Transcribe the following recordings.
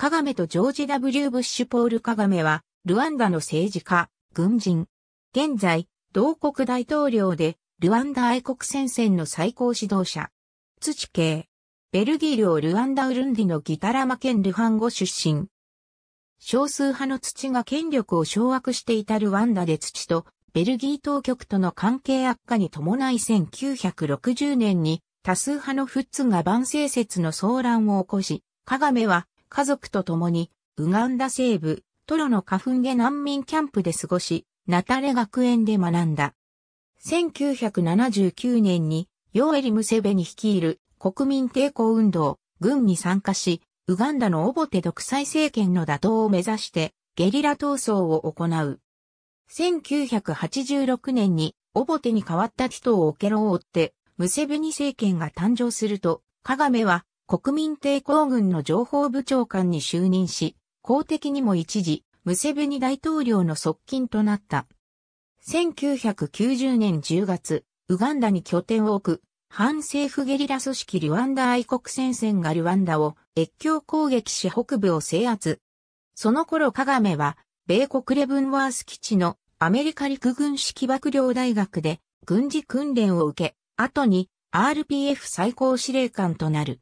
カガメとジョージ・ W・ ブッシュ・ポール・カガメは、ルワンダの政治家、軍人。現在、同国大統領で、ルワンダ愛国戦線の最高指導者。土系。ベルギー領ルワンダウルンディのギタラマ県ルハンゴ出身。少数派の土が権力を掌握していたルワンダで土とベルギー当局との関係悪化に伴い1960年に多数派のフッツが万世説の騒乱を起こし、カガメは家族と共に、ウガンダ西部、トロの花粉ゲ難民キャンプで過ごし、ナタレ学園で学んだ。1979年に、ヨーエリ・ムセベに率いる国民抵抗運動、軍に参加し、ウガンダのオボテ独裁政権の打倒を目指して、ゲリラ闘争を行う。1986年に、オボテに代わったティトー・オケロを追って、ムセベニ政権が誕生すると、カガメは国民抵抗軍の情報部長官に就任し、公的にも一時、ムセベニ大統領の側近となった。1990年10月、ウガンダに拠点を置く、反政府ゲリラ組織リワンダ愛国戦線がリワンダを越境攻撃し北部を制圧。その頃カガメは、米国レブンワース基地のアメリカ陸軍式幕僚大学で軍事訓練を受け、後に RPF 最高司令官となる。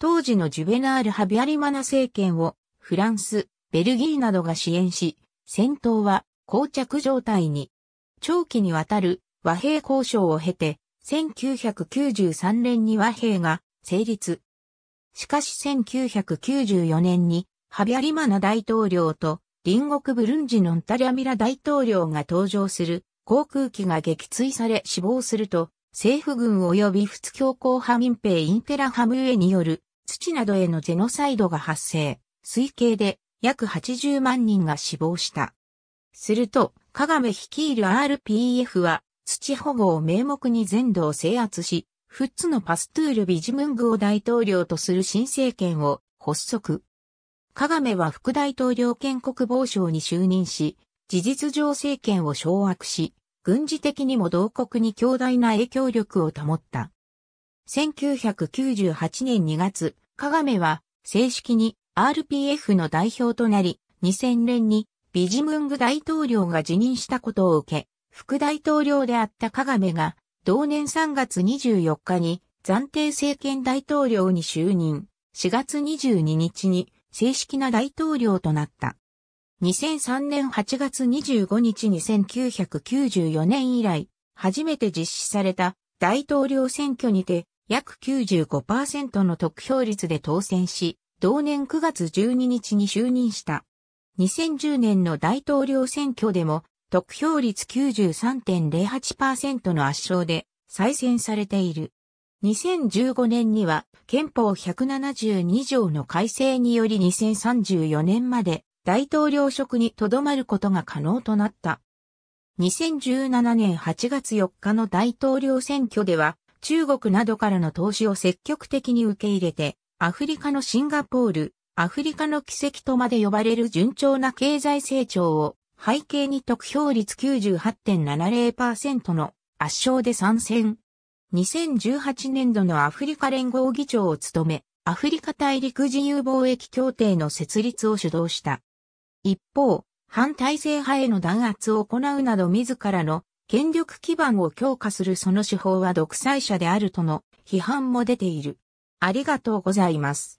当時のジュベナール・ハビアリマナ政権をフランス、ベルギーなどが支援し、戦闘は膠着状態に。長期にわたる和平交渉を経て、1993年に和平が成立。しかし1994年にハビアリマナ大統領と隣国ブルンジのンタリャミラ大統領が登場する航空機が撃墜され死亡すると、政府軍及び仏教硬派民兵インペラハムエによる土などへのジェノサイドが発生、推計で約80万人が死亡した。すると、カガメ率いる RPF は、土保護を名目に全土を制圧し、フッツのパストゥール・ビジムングを大統領とする新政権を発足。カガメは副大統領兼国防省に就任し、事実上政権を掌握し、軍事的にも同国に強大な影響力を保った。1998年2月、カガメは正式に RPF の代表となり、2000年にビジムング大統領が辞任したことを受け、副大統領であったカガメが、同年3月24日に暫定政権大統領に就任、4月22日に正式な大統領となった。2003年8月25日に1994年以来、初めて実施された大統領選挙にて約95%の得票率で当選し、同年9月12日に就任した。2010年の大統領選挙でも、得票率93.08%の圧勝で再選されている。2015年には憲法172条の改正により2034年まで大統領職に留まることが可能となった。2017年8月4日の大統領選挙では中国などからの投資を積極的に受け入れて、アフリカのシンガポール、アフリカの奇跡とまで呼ばれる順調な経済成長を背景に得票率98.70%の圧勝で参戦。2018年度のアフリカ連合議長を務め、アフリカ大陸自由貿易協定の設立を主導した。一方、反体制派への弾圧を行うなど自らの権力基盤を強化するその手法は独裁者であるとの批判も出ている。ありがとうございます。